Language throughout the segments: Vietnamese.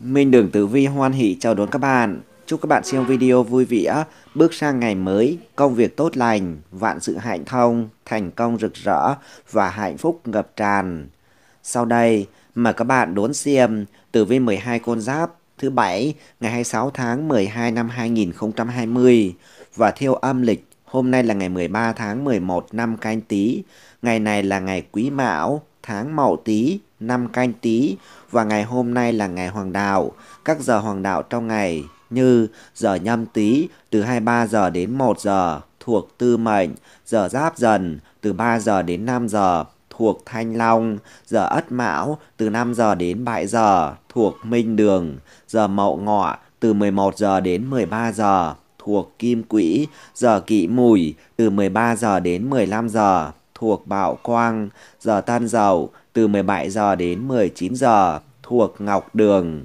Minh Đường Tử Vi hoan hỷ chào đón các bạn. Chúc các bạn xem video vui vẻ, bước sang ngày mới, công việc tốt lành, vạn sự hạnh thông, thành công rực rỡ và hạnh phúc ngập tràn. Sau đây, mời các bạn đón xem Tử Vi 12 con giáp thứ Bảy ngày 26 tháng 12 năm 2020 và theo âm lịch hôm nay là ngày 13 tháng 11 năm canh tí, ngày này là ngày quý mão, tháng mậu tí, năm canh tí và ngày hôm nay là ngày hoàng đạo. Các giờ hoàng đạo trong ngày như giờ nhâm tí từ 23 giờ đến 1 giờ thuộc tư mệnh, giờ giáp dần từ 3 giờ đến 5 giờ thuộc Thanh Long, giờ Ất Mão từ 5 giờ đến 7 giờ thuộc Minh Đường, giờ Mậu Ngọ từ 11 giờ đến 13 giờ thuộc Kim Quỹ, giờ Kỷ Mùi từ 13 giờ đến 15 giờ thuộc Bạo Quang, giờ Tân Dậu từ 17 giờ đến 19 giờ thuộc Ngọc Đường.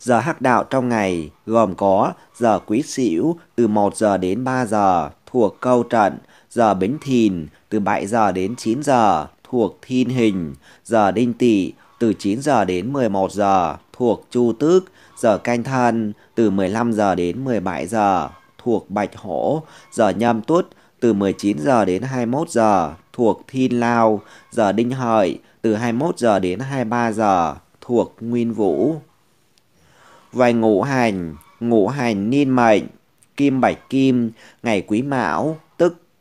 Giờ hắc đạo trong ngày gồm có giờ quý sửu từ 1 giờ đến 3 giờ thuộc câu trận, giờ Bính Thìn từ 7 giờ đến 9 giờ thuộc Thiên Hình, giờ Đinh Tỵ từ 9 giờ đến 11 giờ thuộc Chu Tước, giờ Canh Thân từ 15 giờ đến 17 giờ thuộc Bạch Hổ, giờ Nhâm Tuất từ 19 giờ đến 21 giờ thuộc Thiên Lao, giờ Đinh Hợi từ 21 giờ đến 23 giờ thuộc Nguyên Vũ. Vài ngũ hành, ngũ hành niên mệnh, kim bạch kim, ngày quý mão,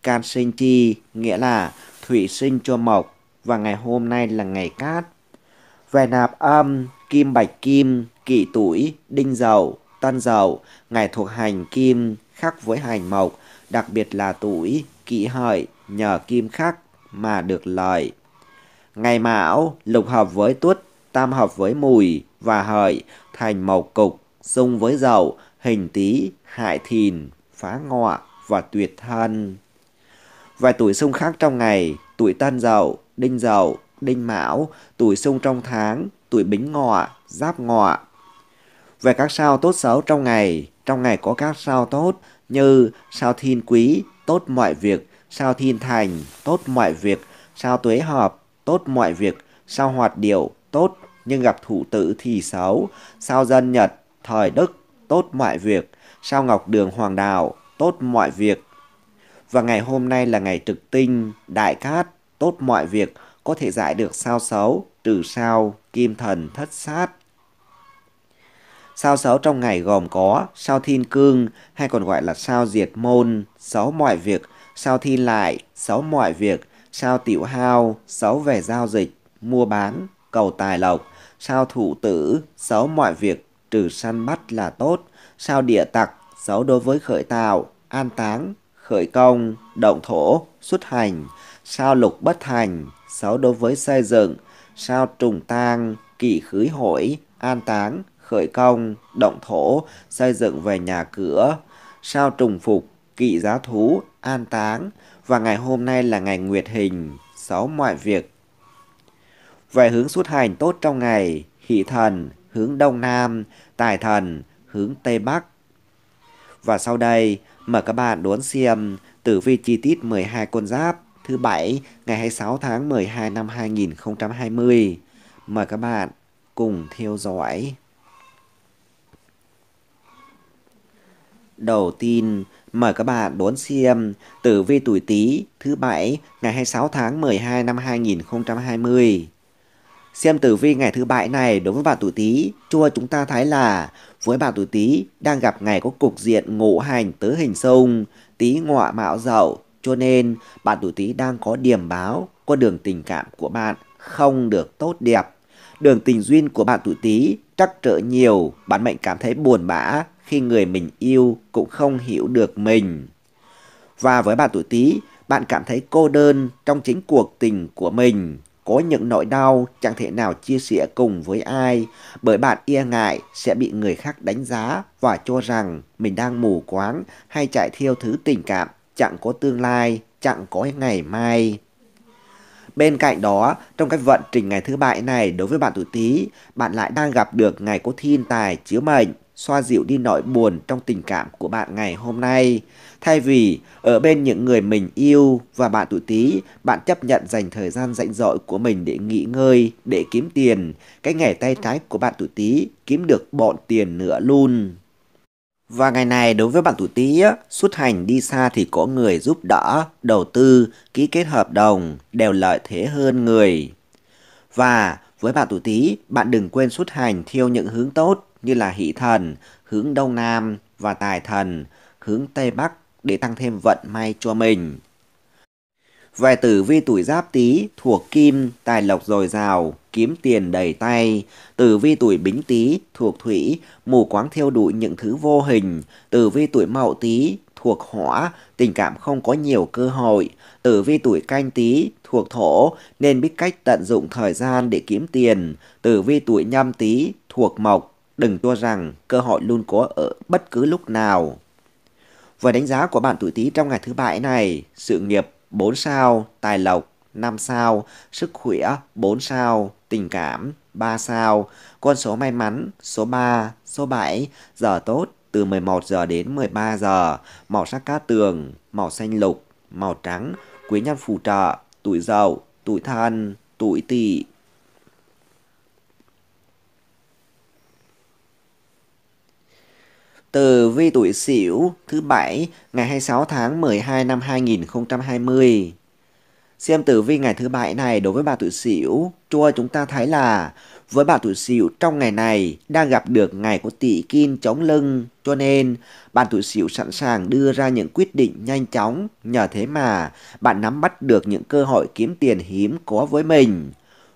Can sinh chi nghĩa là thủy sinh cho mộc và ngày hôm nay là ngày cát. Về nạp âm, kim bạch kim, kỷ tuổi, đinh dậu, tân dậu, ngày thuộc hành kim khắc với hành mộc, đặc biệt là tuổi, kỷ hợi, nhờ kim khắc mà được lợi. Ngày mão, lục hợp với tuất, tam hợp với mùi và hợi, thành mộc cục, xung với dậu, hình tý, hại thìn, phá ngọ và tuyệt thân. Vài tuổi xung khác trong ngày, tuổi tân dậu, đinh dậu, đinh mão, tuổi xung trong tháng, tuổi bính ngọ, giáp ngọ. Về các sao tốt xấu trong ngày, trong ngày có các sao tốt như sao thiên quý, tốt mọi việc, sao thiên thành, tốt mọi việc, sao tuế hợp, tốt mọi việc, sao hoạt điệu, tốt nhưng gặp thủ tử thì xấu, sao dân nhật, thời đức, tốt mọi việc, sao ngọc đường hoàng đạo, tốt mọi việc, và ngày hôm nay là ngày trực tinh, đại cát, tốt mọi việc, có thể giải được sao xấu, trừ sao, kim thần, thất sát. Sao xấu trong ngày gồm có sao thiên cương hay còn gọi là sao diệt môn, xấu mọi việc, sao thiên lại, xấu mọi việc, sao tiểu hao, xấu về giao dịch, mua bán, cầu tài lộc, sao thủ tử, xấu mọi việc, trừ săn bắt là tốt, sao địa tặc, xấu đối với khởi tạo, an táng, khởi công, động thổ, xuất hành, sao lục bất thành, xấu đối với xây dựng, sao trùng tang, kỷ khứ hội, an táng, khởi công, động thổ, xây dựng về nhà cửa, sao trùng phục, kỵ giá thú, an táng và ngày hôm nay là ngày nguyệt hình, sáu mọi việc. Về hướng xuất hành tốt trong ngày, hỷ thần, hướng đông nam, tài thần, hướng tây bắc. Và sau đây Mời các bạn đón xem tử vi chi tiết 12 con giáp thứ bảy ngày 26 tháng 12 năm 2020. Mời các bạn cùng theo dõi. Đầu tiên, mời các bạn đón xem tử vi tuổi Tý thứ bảy ngày 26 tháng 12 năm 2020. Xem tử vi ngày thứ bảy này đối với bạn tuổi Tý, cho chúng ta thấy là với bà tuổi Tý đang gặp ngày có cục diện ngộ hành tứ hình xung, Tý ngọa mạo dậu, cho nên bạn tuổi Tý đang có điểm báo con đường tình cảm của bạn không được tốt đẹp. Đường tình duyên của bạn tuổi Tý trắc trở nhiều, bạn mệnh cảm thấy buồn bã khi người mình yêu cũng không hiểu được mình. Và với bạn tuổi Tý, bạn cảm thấy cô đơn trong chính cuộc tình của mình có những nỗi đau chẳng thể nào chia sẻ cùng với ai bởi bạn e ngại sẽ bị người khác đánh giá và cho rằng mình đang mù quáng hay chạy theo thứ tình cảm chẳng có tương lai, chẳng có ngày mai. Bên cạnh đó, trong cách vận trình ngày thứ bảy này đối với bạn tuổi Tý, bạn lại đang gặp được ngày có thiên tài chiếu mệnh xoa dịu đi nỗi buồn trong tình cảm của bạn ngày hôm nay. Thay vì ở bên những người mình yêu và bạn tuổi Tý, bạn chấp nhận dành thời gian rảnh rỗi của mình để nghỉ ngơi, để kiếm tiền. Cái nghề tay trái của bạn tuổi Tý kiếm được bọn tiền nữa luôn. Và ngày này đối với bạn tuổi Tý, xuất hành đi xa thì có người giúp đỡ, đầu tư, ký kết hợp đồng đều lợi thế hơn người. Và với bạn tuổi Tý, bạn đừng quên xuất hành theo những hướng tốt như là hỷ thần hướng đông nam và tài thần hướng tây bắc để tăng thêm vận may cho mình. Về tử vi tuổi giáp tý thuộc kim, tài lộc dồi dào, kiếm tiền đầy tay. Tử vi tuổi bính tý thuộc thủy, mù quáng theo đuổi những thứ vô hình. Tử vi tuổi mậu tý thuộc hỏa, tình cảm không có nhiều cơ hội. Tử vi tuổi canh tý thuộc thổ nên biết cách tận dụng thời gian để kiếm tiền. Tử vi tuổi nhâm tý thuộc mộc, đừng cho rằng cơ hội luôn có ở bất cứ lúc nào. Với đánh giá của bạn tuổi Tý trong ngày thứ bảy này, sự nghiệp 4 sao, tài lộc 5 sao, sức khỏe 4 sao, tình cảm 3 sao, con số may mắn số 3, số 7, giờ tốt từ 11 giờ đến 13 giờ, màu sắc cát tường, màu xanh lục, màu trắng, quý nhân phù trợ, tuổi dậu, tuổi thân, tuổi tỵ. Từ vi tuổi Sửu thứ bảy ngày 26 tháng 12 năm 2020. Xem tử vi ngày thứ bảy này đối với bà tuổi Sửu, chua chúng ta thấy là với bà tuổi Sửu trong ngày này đang gặp được ngày của tỷ kim chống lưng, cho nên bà tuổi Sửu sẵn sàng đưa ra những quyết định nhanh chóng, nhờ thế mà bạn nắm bắt được những cơ hội kiếm tiền hiếm có với mình.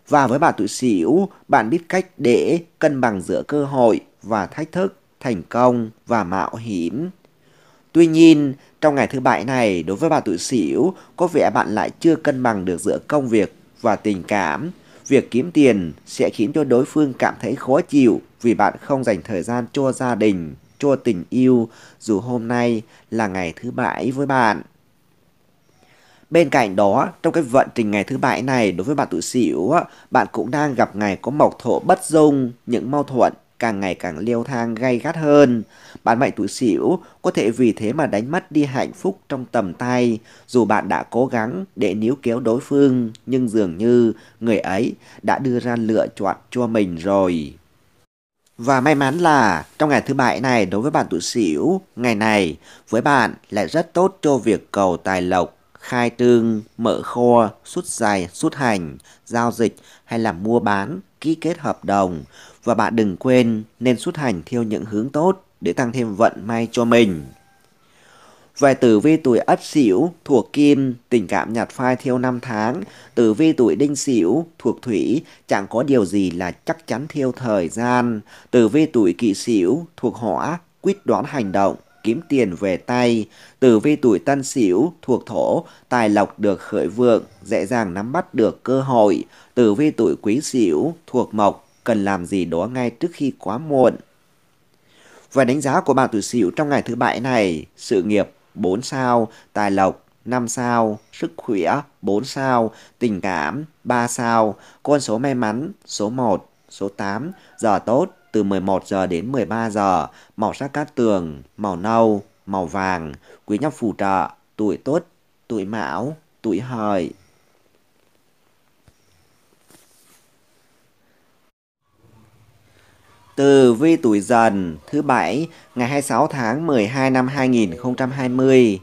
Và với bà tuổi Sửu, bạn biết cách để cân bằng giữa cơ hội và thách thức thành công và mạo hiểm. Tuy nhiên, trong ngày thứ bảy này, đối với bà tuổi Sửu, có vẻ bạn lại chưa cân bằng được giữa công việc và tình cảm. Việc kiếm tiền sẽ khiến cho đối phương cảm thấy khó chịu vì bạn không dành thời gian cho gia đình, cho tình yêu, dù hôm nay là ngày thứ bảy với bạn. Bên cạnh đó, trong cái vận trình ngày thứ bảy này đối với bạn tuổi Sửu, bạn cũng đang gặp ngày có mộc thổ bất dung, những mâu thuẫn càng ngày càng leo thang gay gắt hơn. Bạn bệnh tuổi xỉu có thể vì thế mà đánh mất đi hạnh phúc trong tầm tay, dù bạn đã cố gắng để níu kéo đối phương, nhưng dường như người ấy đã đưa ra lựa chọn cho mình rồi. Và may mắn là trong ngày thứ bảy này đối với bạn tuổi xỉu, ngày này với bạn lại rất tốt cho việc cầu tài lộc, khai trương, mở kho, xuất dài, xuất hành, giao dịch hay là mua bán, ký kết hợp đồng và bạn đừng quên nên xuất hành theo những hướng tốt để tăng thêm vận may cho mình. Về tử vi tuổi Ất Sửu thuộc Kim, tình cảm nhạt phai theo năm tháng, tử vi tuổi Đinh Sửu thuộc Thủy, chẳng có điều gì là chắc chắn theo thời gian, tử vi tuổi Kỷ Sửu thuộc Hỏa, quyết đoán hành động, kiếm tiền về tay, tử vi tuổi tân sửu thuộc thổ, tài lộc được khởi vượng, dễ dàng nắm bắt được cơ hội, tử vi tuổi quý sửu thuộc mộc, cần làm gì đó ngay trước khi quá muộn. Và đánh giá của bạn tuổi sửu trong ngày thứ bảy này, sự nghiệp 4 sao, tài lộc 5 sao, sức khỏe 4 sao, tình cảm 3 sao, con số may mắn số 1, số 8, giờ tốt từ 11 giờ đến 13 giờ, màu sắc cát tường, màu nâu, màu vàng, quý nhóc phù trợ, tuổi tốt, tuổi mão, tuổi hợi. Từ vi tuổi dần thứ bảy ngày 26 tháng 12 năm 2020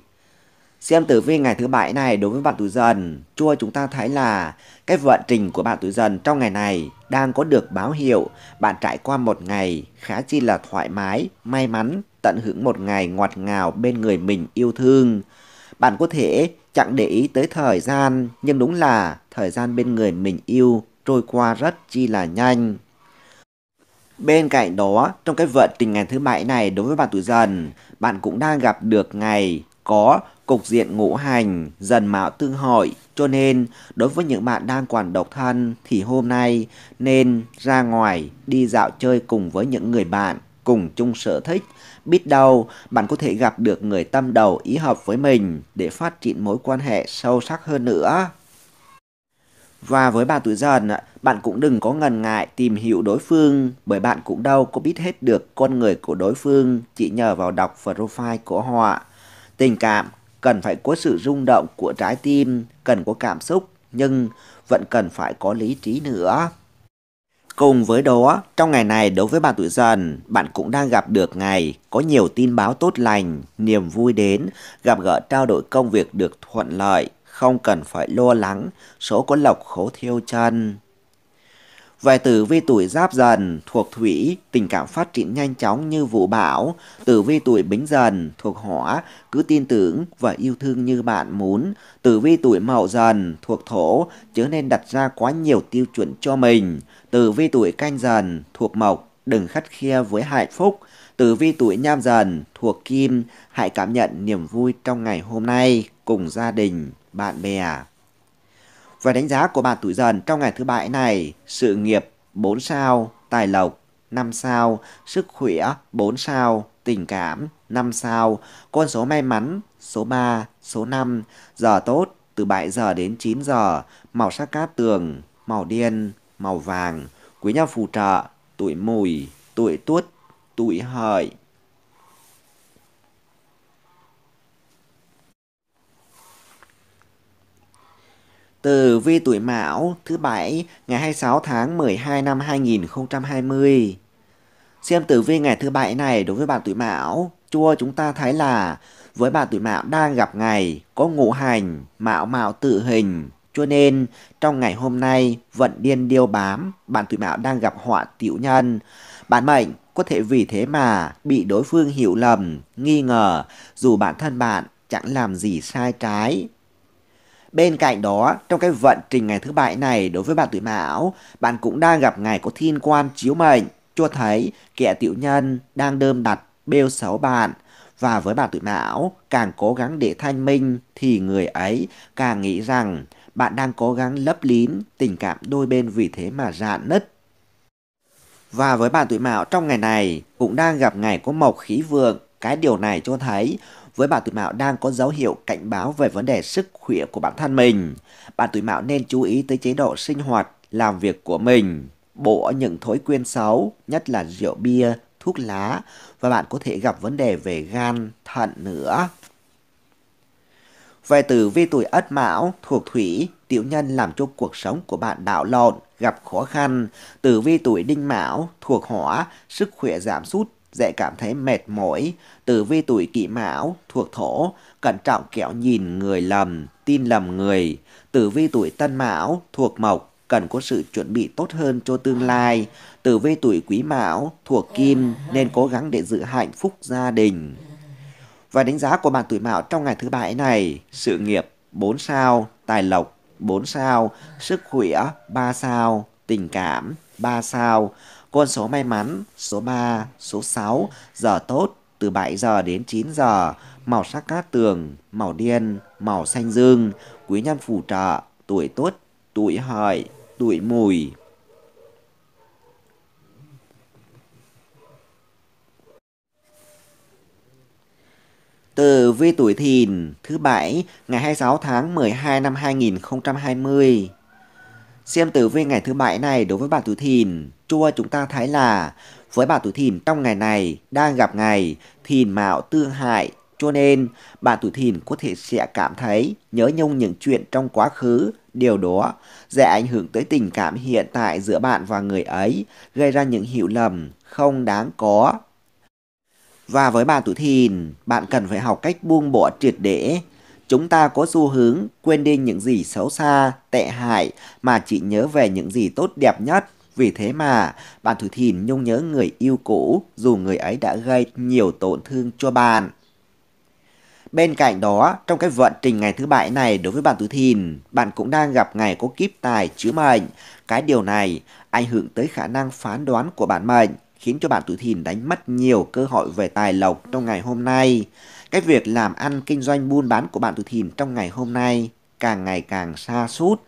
Xem tử vi ngày thứ bảy này đối với bạn tuổi dần, chua chúng ta thấy là cái vận trình của bạn tuổi dần trong ngày này đang có được báo hiệu bạn trải qua một ngày khá chi là thoải mái, may mắn, tận hưởng một ngày ngọt ngào bên người mình yêu thương. Bạn có thể chẳng để ý tới thời gian, nhưng đúng là thời gian bên người mình yêu trôi qua rất chi là nhanh. Bên cạnh đó, trong cái vận trình ngày thứ bảy này đối với bạn tuổi dần, bạn cũng đang gặp được ngày có cục diện ngũ hành, dần mạo tương hội, cho nên đối với những bạn đang còn độc thân thì hôm nay nên ra ngoài đi dạo chơi cùng với những người bạn cùng chung sở thích. Biết đâu bạn có thể gặp được người tâm đầu ý hợp với mình để phát triển mối quan hệ sâu sắc hơn nữa. Và với bạn tuổi dần, bạn cũng đừng có ngần ngại tìm hiểu đối phương bởi bạn cũng đâu có biết hết được con người của đối phương chỉ nhờ vào đọc profile của họ. Tình cảm cần phải có sự rung động của trái tim, cần có cảm xúc, nhưng vẫn cần phải có lý trí nữa. Cùng với đó, trong ngày này đối với bạn tuổi dần, bạn cũng đang gặp được ngày có nhiều tin báo tốt lành, niềm vui đến, gặp gỡ trao đổi công việc được thuận lợi, không cần phải lo lắng, số có lộc khổ thiêu chân. Về tử vi tuổi giáp dần thuộc thủy, tình cảm phát triển nhanh chóng như vụ bão. Tử vi tuổi bính dần thuộc hỏa, cứ tin tưởng và yêu thương như bạn muốn. Tử vi tuổi mậu dần thuộc thổ, chớ nên đặt ra quá nhiều tiêu chuẩn cho mình. Tử vi tuổi canh dần thuộc mộc, đừng khắt khe với hạnh phúc. Tử vi tuổi nhâm dần thuộc kim, hãy cảm nhận niềm vui trong ngày hôm nay cùng gia đình, bạn bè. Và đánh giá của bạn tuổi dần trong ngày thứ bảy này, sự nghiệp 4 sao, tài lộc 5 sao, sức khỏe 4 sao, tình cảm 5 sao, con số may mắn số 3, số 5, giờ tốt từ 7 giờ đến 9 giờ, màu sắc cát tường, màu đen, màu vàng, quý nhân phù trợ, tuổi mùi, tuổi tuất, tuổi hợi. Tử vi tuổi Mão thứ bảy ngày 26 tháng 12 năm 2020. Xem tử vi ngày thứ bảy này đối với bạn tuổi Mão, chua chúng ta thấy là với bạn tuổi Mão đang gặp ngày có ngũ hành Mão Mão tự hình, cho nên trong ngày hôm nay vận điên điêu bám, bạn tuổi Mão đang gặp họa tiểu nhân. bạn mệnh có thể vì thế mà bị đối phương hiểu lầm, nghi ngờ dù bản thân bạn chẳng làm gì sai trái Bên cạnh đó, trong cái vận trình ngày thứ bảy này đối với bạn tuổi mão, bạn cũng đang gặp ngày có thiên quan chiếu mệnh, cho thấy kẻ tiểu nhân đang đơm đặt bêu xấu bạn. Và với bạn tuổi mão, càng cố gắng để thanh minh thì người ấy càng nghĩ rằng bạn đang cố gắng lấp lín tình cảm đôi bên vì thế mà rạn nứt. Và với bạn tuổi mão trong ngày này cũng đang gặp ngày có mộc khí vượng, cái điều này cho thấy với bạn tuổi mão đang có dấu hiệu cảnh báo về vấn đề sức khỏe của bản thân mình. Bạn tuổi mão nên chú ý tới chế độ sinh hoạt, làm việc của mình, bỏ những thói quen xấu, nhất là rượu bia, thuốc lá và bạn có thể gặp vấn đề về gan, thận nữa. Về tử vi tuổi Ất Mão thuộc Thủy, tiểu nhân làm cho cuộc sống của bạn đảo lộn, gặp khó khăn. Tử vi tuổi Đinh Mão thuộc Hỏa, sức khỏe giảm sút, dễ cảm thấy mệt mỏi, tử vi tuổi kỷ mão, thuộc thổ, cẩn trọng kẻo nhìn người lầm, tin lầm người. Tử vi tuổi tân mão, thuộc mộc, cần có sự chuẩn bị tốt hơn cho tương lai. Tử vi tuổi quý mão, thuộc kim, nên cố gắng để giữ hạnh phúc gia đình. Và đánh giá của bạn tuổi mão trong ngày thứ bảy này, sự nghiệp 4 sao, tài lộc 4 sao, sức khỏe 3 sao, tình cảm 3 sao, con số may mắn số 3, số 6, giờ tốt từ 7 giờ đến 9 giờ, màu sắc cát tường, màu đen, màu xanh dương, quý nhân phù trợ, tuổi tốt, tuổi hợi, tuổi mùi. từ vi tuổi thìn thứ bảy ngày 26 tháng 12 năm 2020. Xem tử vi ngày thứ bảy này đối với bà tuổi thìn, chua chúng ta thấy là với bà tuổi thìn trong ngày này đang gặp ngày thìn mạo tương hại cho nên bà tuổi thìn có thể sẽ cảm thấy nhớ nhung những chuyện trong quá khứ điều đó dễ ảnh hưởng tới tình cảm hiện tại giữa bạn và người ấy gây ra những hiểu lầm không đáng có và với bà tuổi thìn bạn cần phải học cách buông bỏ triệt để Chúng ta có xu hướng quên đi những gì xấu xa, tệ hại mà chỉ nhớ về những gì tốt đẹp nhất. Vì thế mà, bạn Thủy Thìn nhung nhớ người yêu cũ dù người ấy đã gây nhiều tổn thương cho bạn. Bên cạnh đó, trong cái vận trình ngày thứ bảy này đối với bạn tuổi thìn, bạn cũng đang gặp ngày có kiếp tài chứa mệnh. Cái điều này ảnh hưởng tới khả năng phán đoán của bạn mệnh, khiến cho bạn tuổi thìn đánh mất nhiều cơ hội về tài lộc trong ngày hôm nay. Cái việc làm ăn kinh doanh buôn bán của bạn tuổi thìn trong ngày hôm nay càng ngày càng xa sút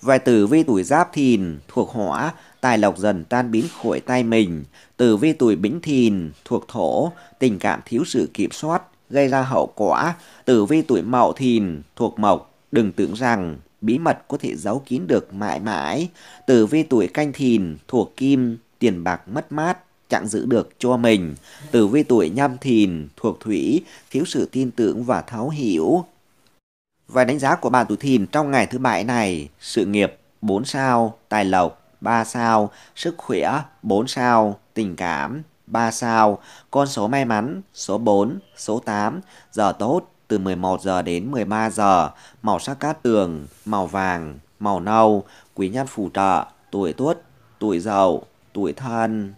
Vài tử vi tuổi giáp thìn thuộc hỏa, tài lộc dần tan biến khỏi tay mình. Tử vi tuổi bính thìn thuộc thổ, tình cảm thiếu sự kiểm soát, gây ra hậu quả. Tử vi tuổi mậu thìn thuộc mộc, đừng tưởng rằng bí mật có thể giấu kín được mãi mãi. Tử vi tuổi canh thìn thuộc kim, tiền bạc mất mát, chặn giữ được cho mình. Từ vi tuổi nhâm thìn, thuộc thủy, thiếu sự tin tưởng và tháo hiểu. Vài đánh giá của bạn tuổi thìn trong ngày thứ bảy này, sự nghiệp 4 sao, tài lộc 3 sao, sức khỏe 4 sao, tình cảm 3 sao, con số may mắn số 4, số 8, giờ tốt từ 11 giờ đến 13 giờ, màu sắc cát tường, màu vàng, màu nâu, quý nhân phù trợ, tuổi tuất, tuổi dậu, tuổi thân.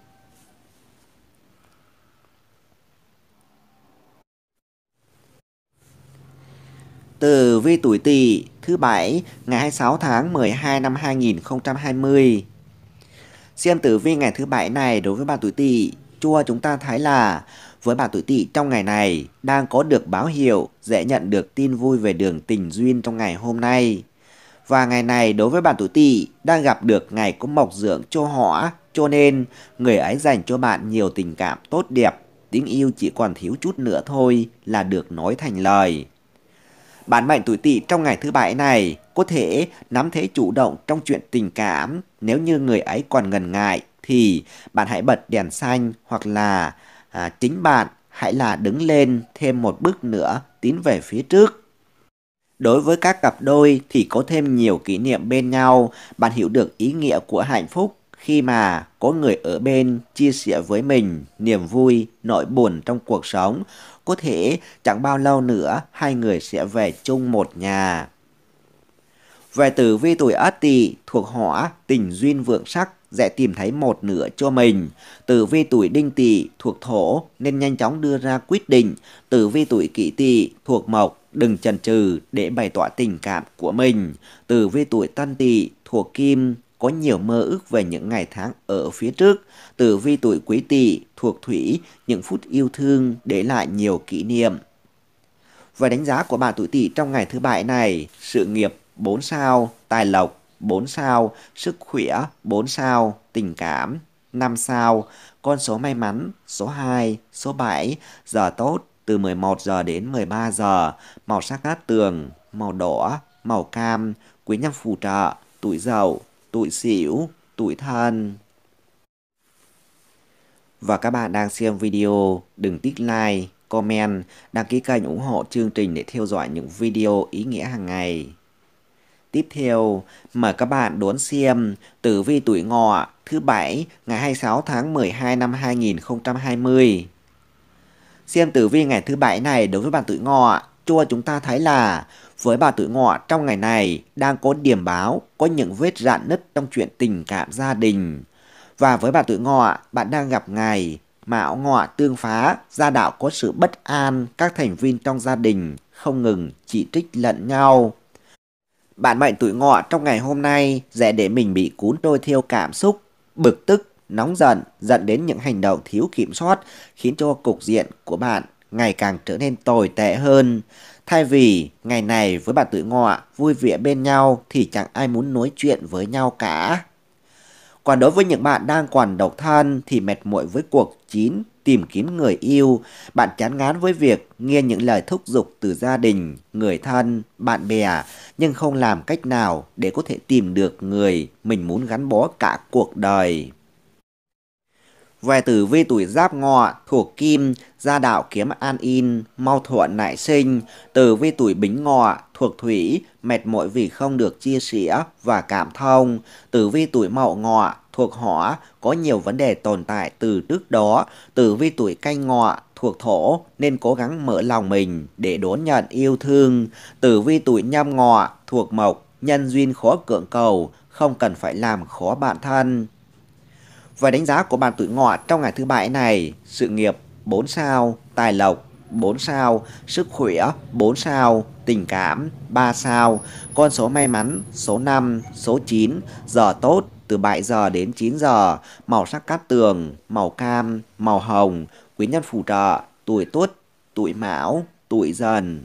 Tử vi tuổi Tỵ thứ bảy ngày 26 tháng 12 năm 2020. Xem tử vi ngày thứ bảy này đối với bà tuổi Tỵ, chua chúng ta thấy là với bà tuổi Tỵ trong ngày này đang có được báo hiệu dễ nhận được tin vui về đường tình duyên trong ngày hôm nay. Và ngày này đối với bạn tuổi Tỵ đang gặp được ngày có mộc dưỡng cho họ cho nên người ấy dành cho bạn nhiều tình cảm tốt đẹp, tiếng yêu chỉ còn thiếu chút nữa thôi là được nói thành lời. Bản mệnh tuổi Tỵ trong ngày thứ bảy này có thể nắm thế chủ động trong chuyện tình cảm, nếu như người ấy còn ngần ngại thì bạn hãy bật đèn xanh hoặc là à, chính bạn hãy là đứng lên thêm một bước nữa tiến về phía trước. Đối với các cặp đôi thì có thêm nhiều kỷ niệm bên nhau, bạn hiểu được ý nghĩa của hạnh phúc khi mà có người ở bên chia sẻ với mình niềm vui, nỗi buồn trong cuộc sống có thể chẳng bao lâu nữa hai người sẽ về chung một nhà. Về tử vi tuổi Ất Tỵ thuộc hỏa, tình duyên vượng sắc, dễ tìm thấy một nửa cho mình. Tử vi tuổi Đinh Tỵ thuộc thổ nên nhanh chóng đưa ra quyết định. Tử vi tuổi Kỷ Tỵ thuộc mộc, đừng chần chừ để bày tỏ tình cảm của mình. Tử vi tuổi Tân Tỵ thuộc kim, có nhiều mơ ước về những ngày tháng ở phía trước, từ vi tuổi quý tỵ, thuộc thủy, những phút yêu thương để lại nhiều kỷ niệm. Và đánh giá của bà tuổi tỵ trong ngày thứ bảy này, sự nghiệp 4 sao, tài lộc 4 sao, sức khỏe 4 sao, tình cảm 5 sao, con số may mắn số 2, số 7, giờ tốt từ 11 giờ đến 13 giờ, màu sắc cát tường, màu đỏ, màu cam, quý nhân phù trợ, tuổi dậu tuổi xỉu, tuổi thân. Và các bạn đang xem video, đừng tích like, comment, đăng ký kênh ủng hộ chương trình để theo dõi những video ý nghĩa hàng ngày. Tiếp theo, mời các bạn đón xem tử vi tuổi ngọ thứ bảy ngày 26 tháng 12 năm 2020. Xem tử vi ngày thứ bảy này đối với bạn tuổi ngọ chua chúng ta thấy là với bà tuổi ngọ trong ngày này đang có điểm báo có những vết rạn nứt trong chuyện tình cảm gia đình. Và với bà tuổi ngọ, bạn đang gặp ngày mão ngọ tương phá, gia đạo có sự bất an, các thành viên trong gia đình không ngừng chỉ trích lẫn nhau. Bạn mệnh tuổi ngọ trong ngày hôm nay dễ để mình bị cuốn trôi theo cảm xúc, bực tức, nóng giận, dẫn đến những hành động thiếu kiểm soát khiến cho cục diện của bạn ngày càng trở nên tồi tệ hơn. Thay vì ngày này với bà tuổi ngọ vui vẻ bên nhau thì chẳng ai muốn nói chuyện với nhau cả. Còn đối với những bạn đang còn độc thân thì mệt mỏi với cuộc chín tìm kiếm người yêu, bạn chán ngán với việc nghe những lời thúc giục từ gia đình, người thân, bạn bè nhưng không làm cách nào để có thể tìm được người mình muốn gắn bó cả cuộc đời. Về tử vi tuổi giáp ngọ, thuộc kim, gia đạo kiếm an in, mau thuận nại sinh. Tử vi tuổi bính ngọ, thuộc thủy, mệt mỏi vì không được chia sẻ và cảm thông. Tử vi tuổi mậu ngọ, thuộc hỏa, có nhiều vấn đề tồn tại từ trước đó. Tử vi tuổi canh ngọ, thuộc thổ nên cố gắng mở lòng mình để đón nhận yêu thương. Tử vi tuổi nhâm ngọ, thuộc mộc, nhân duyên khó cưỡng cầu, không cần phải làm khó bản thân. Và đánh giá của bạn tuổi ngọ trong ngày thứ bảy này, sự nghiệp 4 sao, tài lộc 4 sao, sức khỏe 4 sao, tình cảm 3 sao, con số may mắn số 5, số 9, giờ tốt từ 7 giờ đến 9 giờ, màu sắc cát tường, màu cam, màu hồng, quý nhân phù trợ, tuổi tuất, tuổi mão, tuổi dần.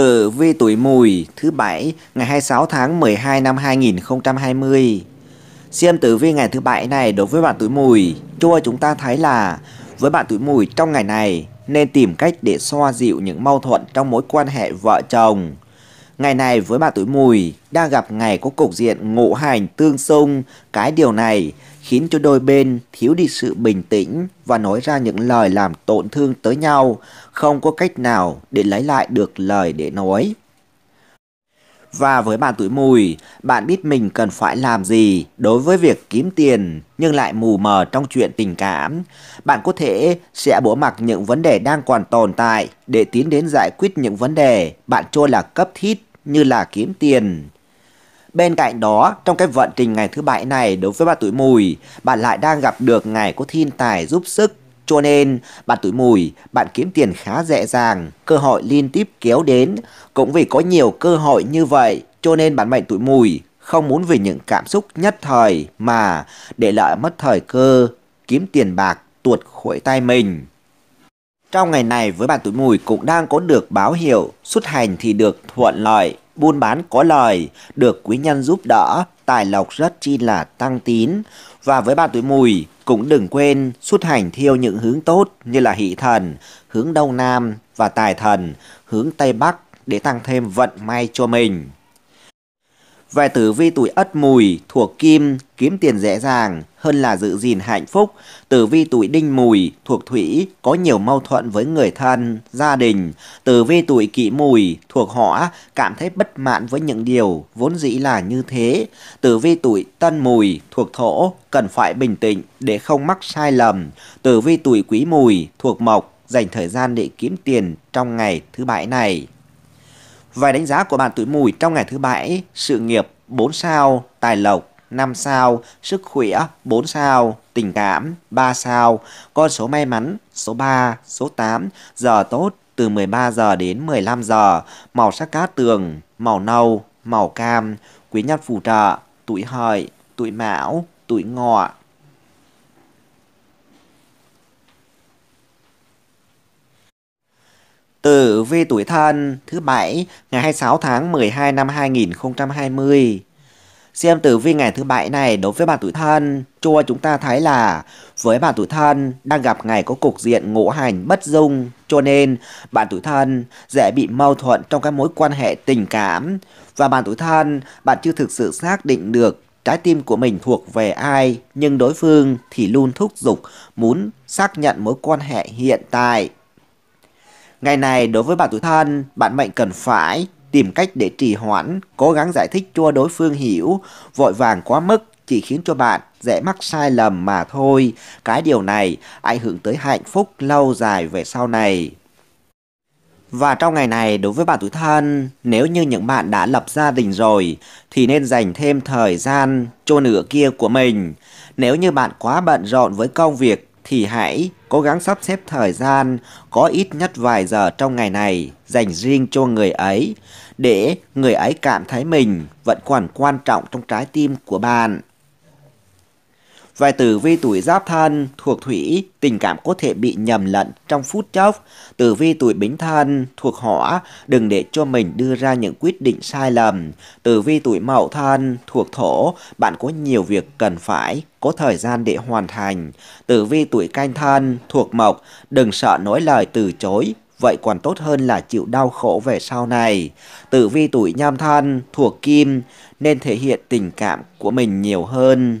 tử vi tuổi mùi thứ bảy ngày 26 tháng 12 năm 2020. Xem tử vi ngày thứ bảy này đối với bạn tuổi mùi, cho chúng ta thấy là với bạn tuổi mùi trong ngày này nên tìm cách để xoa dịu những mâu thuẫn trong mối quan hệ vợ chồng. Ngày này với bạn tuổi mùi đang gặp ngày có cục diện ngộ hành tương xung, cái điều này khiến cho đôi bên thiếu đi sự bình tĩnh và nói ra những lời làm tổn thương tới nhau, không có cách nào để lấy lại được lời để nói. Và với bạn tuổi mùi, bạn biết mình cần phải làm gì đối với việc kiếm tiền nhưng lại mù mờ trong chuyện tình cảm. Bạn có thể sẽ bỏ mặc những vấn đề đang còn tồn tại để tiến đến giải quyết những vấn đề bạn cho là cấp thiết như là kiếm tiền. Bên cạnh đó, trong cái vận trình ngày thứ bảy này đối với bà tuổi mùi, bạn lại đang gặp được ngày có thiên tài giúp sức. Cho nên, bạn tuổi mùi, bạn kiếm tiền khá dễ dàng, cơ hội liên tiếp kéo đến. Cũng vì có nhiều cơ hội như vậy, cho nên bạn mệnh tuổi mùi không muốn vì những cảm xúc nhất thời mà để lại mất thời cơ, kiếm tiền bạc tuột khỏi tay mình. Trong ngày này với bạn tuổi mùi cũng đang có được báo hiệu xuất hành thì được thuận lợi, buôn bán có lời, được quý nhân giúp đỡ, tài lộc rất chi là tăng tín. Và với bạn tuổi mùi, cũng đừng quên xuất hành theo những hướng tốt như là hỷ thần, hướng đông nam và tài thần, hướng tây bắc để tăng thêm vận may cho mình. Về tử vi tuổi ất mùi thuộc kim, kiếm tiền dễ dàng, hơn là giữ gìn hạnh phúc. Tử vi tuổi đinh mùi thuộc thủy có nhiều mâu thuẫn với người thân, gia đình. Tử vi tuổi kỷ mùi thuộc hỏa cảm thấy bất mãn với những điều vốn dĩ là như thế. Tử vi tuổi tân mùi thuộc thổ cần phải bình tĩnh để không mắc sai lầm. Tử vi tuổi quý mùi thuộc mộc dành thời gian để kiếm tiền trong ngày thứ bảy này. Vài đánh giá của bạn tuổi mùi trong ngày thứ bảy, sự nghiệp 4 sao, tài lộc 5 sao, sức khỏe 4 sao, tình cảm 3 sao, con số may mắn số 3, số 8, giờ tốt từ 13 giờ đến 15 giờ, màu sắc cát tường, màu nâu, màu cam, quý nhân phù trợ, tuổi hợi, tuổi mão, tuổi ngọ. Tử vi tuổi thân thứ bảy ngày 26 tháng 12 năm 2020 Xem tử vi ngày thứ bảy này đối với bạn tuổi thân, cho chúng ta thấy là với bạn tuổi thân đang gặp ngày có cục diện ngũ hành bất dung, cho nên bạn tuổi thân dễ bị mâu thuẫn trong các mối quan hệ tình cảm. Và bạn tuổi thân, bạn chưa thực sự xác định được trái tim của mình thuộc về ai, nhưng đối phương thì luôn thúc giục muốn xác nhận mối quan hệ hiện tại. Ngày này đối với bạn tuổi thân, bạn mệnh cần phải tìm cách để trì hoãn, cố gắng giải thích cho đối phương hiểu, vội vàng quá mức chỉ khiến cho bạn dễ mắc sai lầm mà thôi. Cái điều này ảnh hưởng tới hạnh phúc lâu dài về sau này. Và trong ngày này đối với bạn tuổi thân, nếu như những bạn đã lập gia đình rồi thì nên dành thêm thời gian cho nửa kia của mình. Nếu như bạn quá bận rộn với công việc thì hãy cố gắng sắp xếp thời gian có ít nhất vài giờ trong ngày này dành riêng cho người ấy để người ấy cảm thấy mình vẫn còn quan trọng trong trái tim của bạn. Về tử vi tuổi giáp thân thuộc thủy, tình cảm có thể bị nhầm lẫn trong phút chốc. Tử vi tuổi bính thân thuộc hỏa, đừng để cho mình đưa ra những quyết định sai lầm. Tử vi tuổi mậu thân thuộc thổ, bạn có nhiều việc cần phải có thời gian để hoàn thành. Tử vi tuổi canh thân thuộc mộc, đừng sợ nói lời từ chối vậy còn tốt hơn là chịu đau khổ về sau này. Tử vi tuổi nhâm thân thuộc kim nên thể hiện tình cảm của mình nhiều hơn.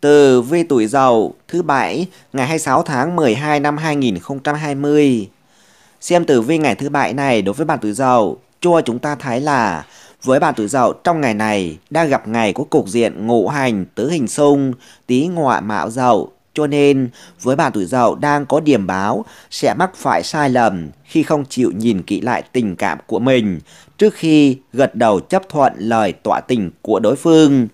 Từ Vi Tuổi Dậu thứ Bảy ngày 26 tháng 12 năm 2020. Xem tử vi ngày thứ Bảy này đối với bạn Tuổi Dậu, cho chúng ta thấy là với bạn Tuổi Dậu trong ngày này đang gặp ngày có cục diện ngũ hành tứ hình xung, tý ngọa mạo Dậu cho nên, với bạn tuổi Dậu đang có điểm báo sẽ mắc phải sai lầm khi không chịu nhìn kỹ lại tình cảm của mình trước khi gật đầu chấp thuận lời tỏa tình của đối phương.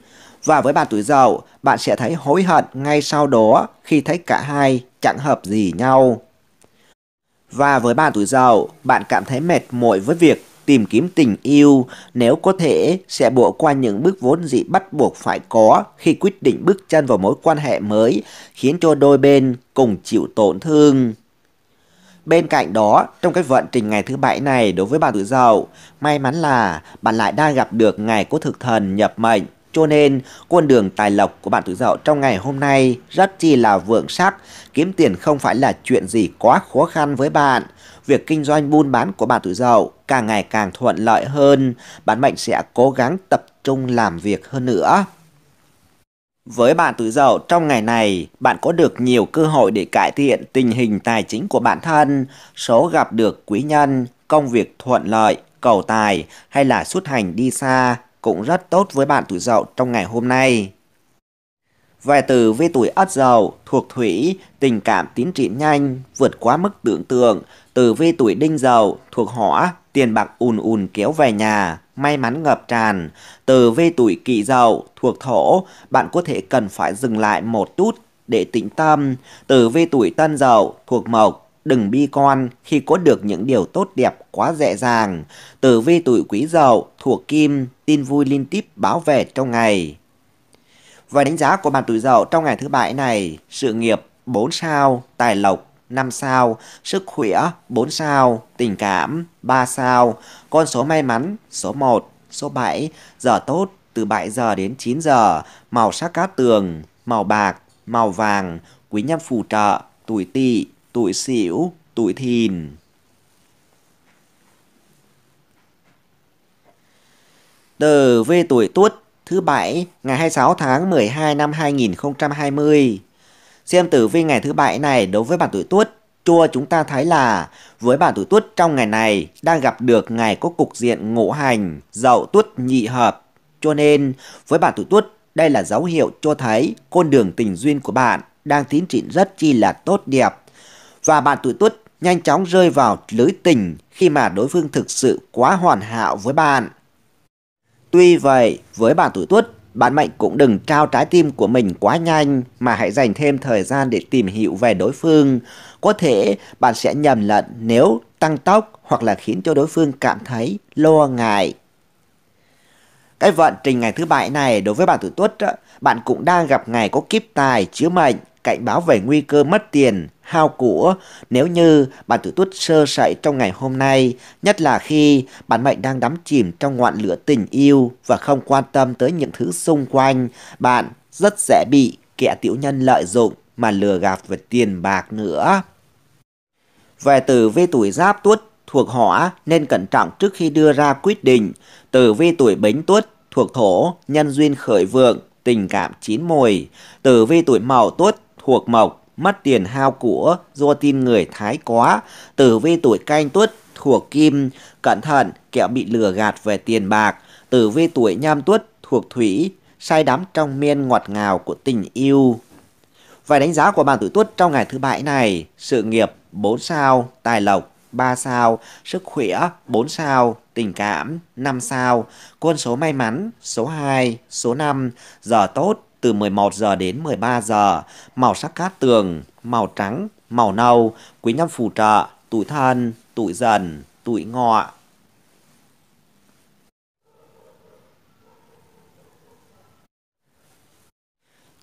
Và với bạn tuổi dậu, bạn sẽ thấy hối hận ngay sau đó khi thấy cả hai chẳng hợp gì nhau. Và với bạn tuổi dậu, bạn cảm thấy mệt mỏi với việc tìm kiếm tình yêu, nếu có thể sẽ bỏ qua những bước vốn dĩ bắt buộc phải có khi quyết định bước chân vào mối quan hệ mới, khiến cho đôi bên cùng chịu tổn thương. Bên cạnh đó, trong cái vận trình ngày thứ bảy này đối với bạn tuổi dậu, may mắn là bạn lại đang gặp được ngày của thực thần nhập mệnh cho nên, con đường tài lộc của bạn tuổi dậu trong ngày hôm nay rất chi là vượng sắc, kiếm tiền không phải là chuyện gì quá khó khăn với bạn. Việc kinh doanh buôn bán của bạn tuổi dậu càng ngày càng thuận lợi hơn, bạn mệnh sẽ cố gắng tập trung làm việc hơn nữa. Với bạn tuổi dậu trong ngày này, bạn có được nhiều cơ hội để cải thiện tình hình tài chính của bản thân, số gặp được quý nhân, công việc thuận lợi, cầu tài hay là xuất hành đi xa cũng rất tốt với bạn tuổi dậu trong ngày hôm nay. Vài từ vi tuổi ất dậu, thuộc thủy, tình cảm tiến triển nhanh, vượt quá mức tưởng tượng. Từ vi tuổi đinh dậu, thuộc hỏa, tiền bạc ùn ùn kéo về nhà, may mắn ngập tràn. Từ vi tuổi kỷ dậu, thuộc thổ, bạn có thể cần phải dừng lại một chút để tĩnh tâm. Từ vi tuổi tân dậu, thuộc mộc, đừng bi con khi có được những điều tốt đẹp quá dễ dàng. Tử vi tuổi quý dậu, thuộc kim, tin vui liên tiếp báo về trong ngày. Và đánh giá của bạn tuổi dậu trong ngày thứ bảy này, sự nghiệp 4 sao, tài lộc 5 sao, sức khỏe 4 sao, tình cảm 3 sao, con số may mắn số 1, số 7, giờ tốt từ 7 giờ đến 9 giờ, màu sắc cát tường, màu bạc, màu vàng, quý nhân phù trợ, tuổi tỵ tuổi sửu tuổi thìn. Tờ về tuổi tuất thứ bảy ngày 26 tháng 12 năm 2020. Xem tử vi ngày thứ bảy này đối với bạn tuổi tuất chua chúng ta thấy là với bạn tuổi tuất trong ngày này đang gặp được ngày có cục diện ngũ hành dậu tuất nhị hợp cho nên với bạn tuổi tuất đây là dấu hiệu cho thấy con đường tình duyên của bạn đang tiến triển rất chi là tốt đẹp và bạn tuổi tuất nhanh chóng rơi vào lưới tình khi mà đối phương thực sự quá hoàn hảo với bạn. Tuy vậy, với bạn tuổi tuất, bạn mệnh cũng đừng trao trái tim của mình quá nhanh mà hãy dành thêm thời gian để tìm hiểu về đối phương. Có thể bạn sẽ nhầm lẫn nếu tăng tốc hoặc là khiến cho đối phương cảm thấy lo ngại. Cái vận trình ngày thứ bảy này đối với bạn tuổi tuất, bạn cũng đang gặp ngày có kiếp tài chứa mệnh cảnh báo về nguy cơ mất tiền, hao của nếu như bạn tự tuất sơ sẩy trong ngày hôm nay, nhất là khi bạn mệnh đang đắm chìm trong ngọn lửa tình yêu và không quan tâm tới những thứ xung quanh, bạn rất dễ bị kẻ tiểu nhân lợi dụng mà lừa gạt về tiền bạc nữa. Về tử vi tuổi giáp tuất thuộc hỏa nên cẩn trọng trước khi đưa ra quyết định. Tử vi tuổi bính tuất thuộc thổ, nhân duyên khởi vượng, tình cảm chín mùi. Tử vi tuổi mậu tuất thuộc mộc, mất tiền hao của do tin người thái quá, tử vi tuổi canh tuất thuộc kim, cẩn thận kẹo bị lừa gạt về tiền bạc, tử vi tuổi nhâm tuất thuộc thủy, say đắm trong miên ngọt ngào của tình yêu. Vài đánh giá của bạn tử tuất trong ngày thứ bảy này, sự nghiệp 4 sao, tài lộc 3 sao, sức khỏe 4 sao, tình cảm 5 sao, quân số may mắn số 2, số 5, giờ tốt từ 11 giờ đến 13 giờ, màu sắc cát tường, màu trắng, màu nâu, quý nhân phù trợ, tuổi thân, tuổi dần, tuổi ngọ.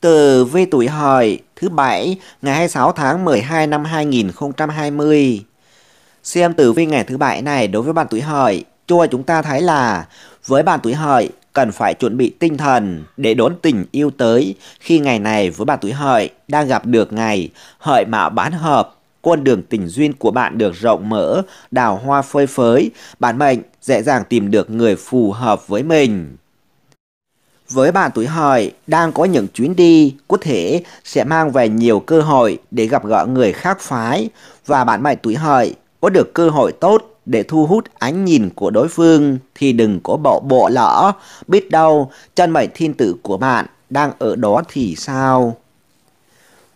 Từ vi tuổi hợi thứ bảy ngày 26 tháng 12 năm 2020. Xem tử vi ngày thứ bảy này đối với bạn tuổi hợi, cho chúng ta thấy là với bạn tuổi hợi cần phải chuẩn bị tinh thần để đón tình yêu tới khi ngày này với bạn tuổi hợi đang gặp được ngày hợi mạo bán hợp con đường tình duyên của bạn được rộng mở, đào hoa phơi phới, bản mệnh dễ dàng tìm được người phù hợp với mình. Với bạn tuổi hợi đang có những chuyến đi có thể sẽ mang về nhiều cơ hội để gặp gỡ người khác phái và bạn mệnh tuổi hợi có được cơ hội tốt để thu hút ánh nhìn của đối phương thì đừng có bỏ bộ lỡ, biết đâu chân mệnh thiên tử của bạn đang ở đó thì sao?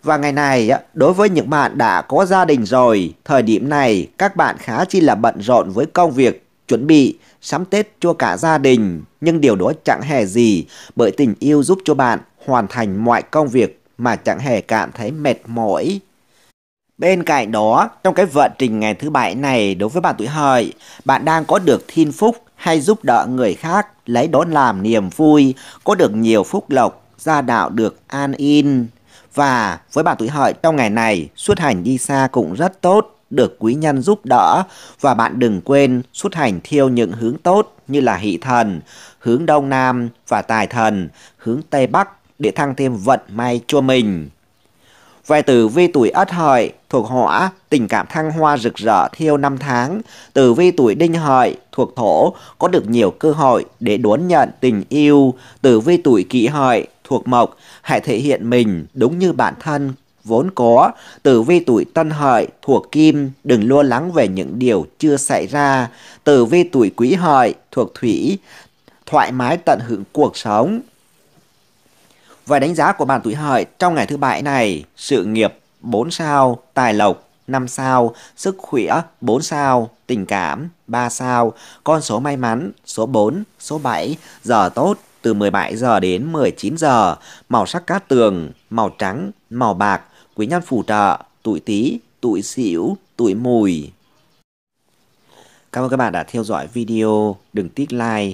Và ngày này, đối với những bạn đã có gia đình rồi, thời điểm này các bạn khá chi là bận rộn với công việc, chuẩn bị, sắm Tết cho cả gia đình. Nhưng điều đó chẳng hề gì, bởi tình yêu giúp cho bạn hoàn thành mọi công việc mà chẳng hề cảm thấy mệt mỏi. Bên cạnh đó, trong cái vận trình ngày thứ bảy này đối với bạn tuổi hợi, bạn đang có được thiên phúc hay giúp đỡ người khác lấy đón làm niềm vui, có được nhiều phúc lộc, gia đạo được an in. Và với bạn tuổi hợi trong ngày này, xuất hành đi xa cũng rất tốt, được quý nhân giúp đỡ và bạn đừng quên xuất hành theo những hướng tốt như là hỷ thần, hướng đông nam và tài thần, hướng tây bắc để thăng thêm vận may cho mình. Về tử vi tuổi Ất Hợi thuộc Hỏa, tình cảm thăng hoa rực rỡ theo năm tháng. Tử vi tuổi Đinh Hợi thuộc Thổ có được nhiều cơ hội để đón nhận tình yêu. Tử vi tuổi Kỷ Hợi thuộc Mộc, hãy thể hiện mình đúng như bản thân vốn có. Tử vi tuổi Tân Hợi thuộc Kim, đừng lo lắng về những điều chưa xảy ra. Tử vi tuổi Quý Hợi thuộc Thủy, thoải mái tận hưởng cuộc sống và đánh giá của bạn tuổi hợi trong ngày thứ bảy này, sự nghiệp 4 sao, tài lộc 5 sao, sức khỏe 4 sao, tình cảm 3 sao, con số may mắn số 4, số 7, giờ tốt từ 17 giờ đến 19 giờ, màu sắc cát tường, màu trắng, màu bạc, quý nhân phù trợ, tuổi Tý, tuổi Sửu, tuổi Mùi. Cảm ơn các bạn đã theo dõi video, đừng tiếc like